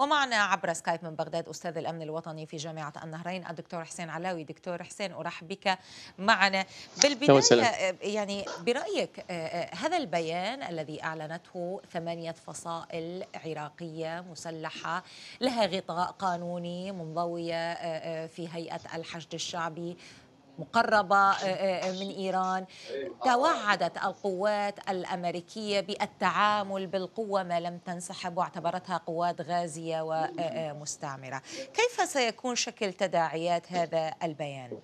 ومعنا عبر سكايب من بغداد استاذ الامن الوطني في جامعه النهرين الدكتور حسين علاوي دكتور حسين ارحب بك معنا بالبدايه آه، يعني برايك آه، آه، هذا البيان الذي اعلنته ثمانيه فصائل عراقيه مسلحه لها غطاء قانوني منضويه في هيئه الحشد الشعبي مقربة آه، آه، من إيران توعدت القوات الأمريكية بالتعامل بالقوة ما لم تنسحب واعتبرتها قوات غازية ومستعمرة آه، كيف سيكون شكل تداعيات هذا البيان؟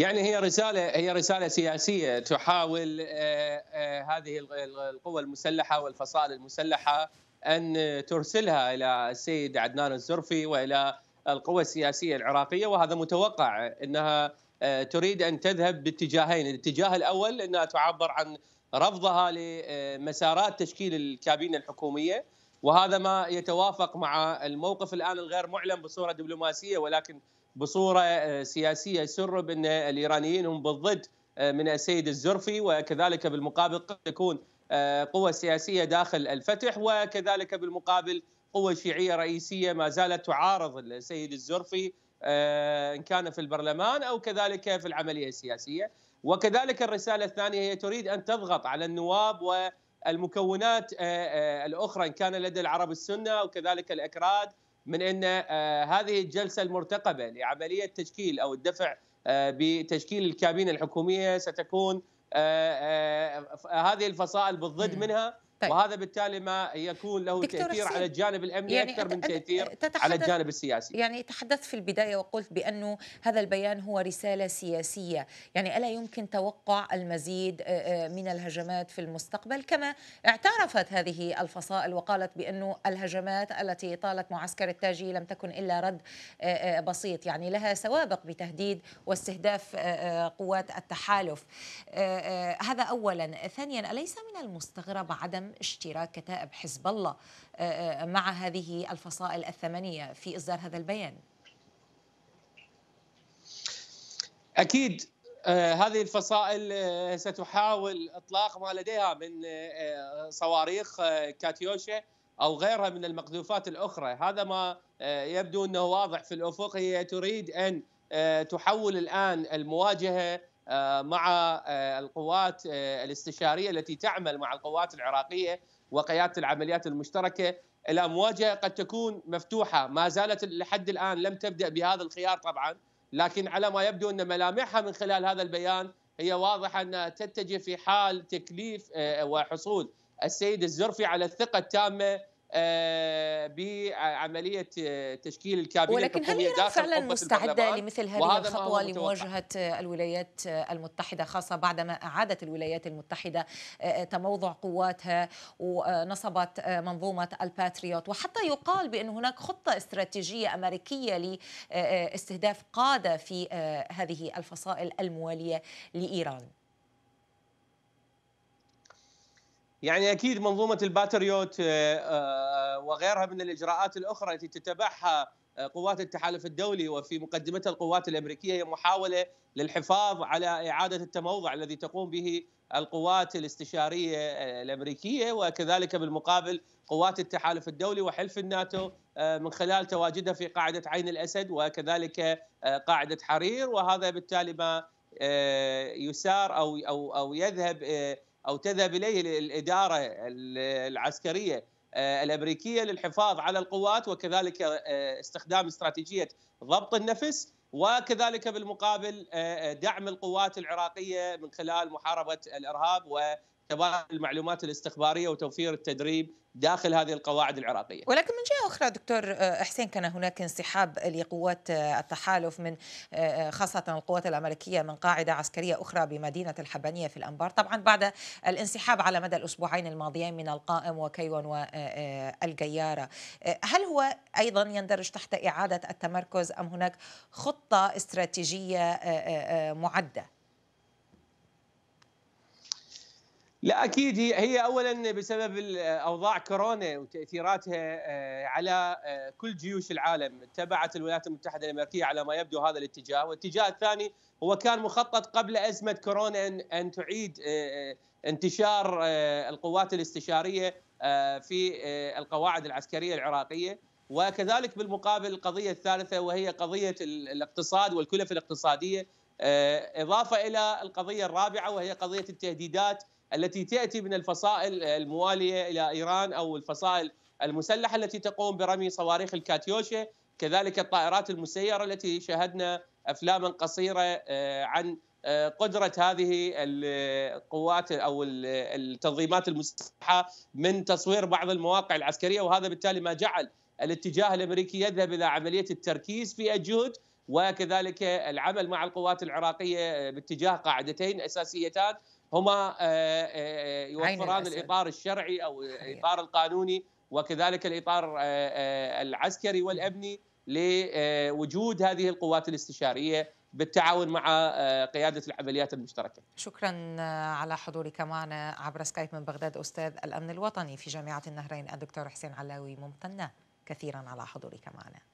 يعني هي رسالة هي رسالة سياسية تحاول هذه القوى المسلحة والفصائل المسلحة أن ترسلها إلى السيد عدنان الزرفي وإلى القوى السياسيه العراقيه وهذا متوقع انها آه، تريد ان تذهب باتجاهين، الاتجاه الاول انها تعبر عن رفضها لمسارات تشكيل الكابينه الحكوميه وهذا ما يتوافق مع الموقف الان الغير معلن بصوره دبلوماسيه ولكن بصوره آه، سياسيه سر بان الايرانيين هم بالضد آه، من السيد الزرفي وكذلك بالمقابل قد تكون قوى سياسيه داخل الفتح وكذلك بالمقابل قوة شيعية رئيسية ما زالت تعارض السيد الزرفي آه، إن كان في البرلمان أو كذلك في العملية السياسية وكذلك الرسالة الثانية هي تريد أن تضغط على النواب والمكونات آه، آه، الأخرى إن كان لدى العرب السنة وكذلك الأكراد من أن هذه الجلسة المرتقبة لعملية تشكيل أو الدفع بتشكيل الكابينة الحكومية ستكون هذه الفصائل بالضد منها طيب. وهذا بالتالي ما يكون له تاثير على الجانب الامني يعني اكثر من تاثير على الجانب السياسي يعني تحدثت في البدايه وقلت بانه هذا البيان هو رساله سياسيه يعني الا يمكن توقع المزيد آه، آه، من الهجمات في المستقبل كما اعترفت هذه الفصائل وقالت بانه الهجمات التي طالت معسكر التاجي لم تكن الا رد آه، بسيط يعني لها سوابق بتهديد واستهداف قوات التحالف هذا اولا ثانيا اليس من المستغرب عدم اشتراك كتائب حزب الله آه، آه، مع هذه الفصائل الثمانية في إصدار هذا البيان أكيد آه، هذه الفصائل ستحاول إطلاق ما لديها من صواريخ كاتيوشا او غيرها من المقذوفات الاخرى، هذا ما يبدو انه واضح في الافق هي تريد ان تحول الان المواجهه آه، مع آه، القوات آه، الاستشاريه التي تعمل مع القوات العراقيه وقياده العمليات المشتركه الى مواجهه قد تكون مفتوحه ما زالت لحد الان لم تبدا بهذا الخيار طبعا لكن على ما يبدو ان ملامحها من خلال هذا البيان هي واضحه انها تتجه في حال تكليف وحصول السيد الزرفي على الثقه التامه آه، بعمليه تشكيل الكابينه ولكن هل ايران فعلا مستعده لمثل هذه الخطوه لمواجهه الولايات المتحده خاصه بعدما اعادت الولايات المتحده آه، آه، تموضع قواتها ونصبت منظومه الباتريوت وحتى يقال بان هناك خطه استراتيجيه امريكيه لاستهداف قاده في هذه الفصائل المواليه لايران يعني اكيد منظومه الباتريوت آه، آه، وغيرها من الاجراءات الاخرى التي تتبعها آه، قوات التحالف الدولي وفي مقدمتها القوات الامريكيه هي محاوله للحفاظ على اعاده التموضع الذي تقوم به القوات الاستشاريه الامريكيه وكذلك بالمقابل قوات التحالف الدولي وحلف الناتو من خلال تواجدها في قاعده عين الاسد وكذلك قاعده حرير وهذا بالتالي ما يسار او او او يذهب او تذهب اليه الاداره العسكريه آه، الامريكيه للحفاظ على القوات وكذلك آه، استخدام استراتيجيه ضبط النفس وكذلك بالمقابل آه، دعم القوات العراقيه من خلال محاربه الارهاب تبادل المعلومات الاستخباريه وتوفير التدريب داخل هذه القواعد العراقيه. ولكن من جهه اخرى دكتور آه، حسين كان هناك انسحاب لقوات آه، التحالف من آه، خاصه القوات الامريكيه من قاعده عسكريه اخرى بمدينه الحبانيه في الانبار، طبعا بعد الانسحاب على مدى الاسبوعين الماضيين من القائم وكيون والجياره. هل هو ايضا يندرج تحت اعاده التمركز ام هناك خطه استراتيجيه معده؟ لا اكيد هي هي اولا بسبب اوضاع كورونا وتاثيراتها آه، على آه، كل جيوش العالم، اتبعت الولايات المتحده الامريكيه على ما يبدو هذا الاتجاه، والاتجاه الثاني هو كان مخطط قبل ازمه كورونا ان تعيد آه، انتشار القوات الاستشاريه في القواعد العسكريه العراقيه، وكذلك بالمقابل القضيه الثالثه وهي قضيه الاقتصاد والكلف الاقتصاديه، اضافه الى القضيه الرابعه وهي قضيه التهديدات التي تاتي من الفصائل المواليه الى ايران او الفصائل المسلحه التي تقوم برمي صواريخ الكاتيوشا كذلك الطائرات المسيره التي شاهدنا افلاما قصيره آه، عن آه، قدره هذه القوات او التنظيمات المسلحه من تصوير بعض المواقع العسكريه وهذا بالتالي ما جعل الاتجاه الامريكي يذهب الى عمليه التركيز في الجهد وكذلك العمل مع القوات العراقيه باتجاه قاعدتين اساسيتان هما آه، آه، آه، يوفران الاطار الشرعي او الاطار القانوني وكذلك الاطار العسكري والامني لوجود هذه القوات الاستشاريه بالتعاون مع قيادة العمليات المشتركة شكرا على حضورك معنا عبر سكايب من بغداد أستاذ الأمن الوطني في جامعة النهرين الدكتور حسين علاوي ممتنة كثيرا على حضورك معنا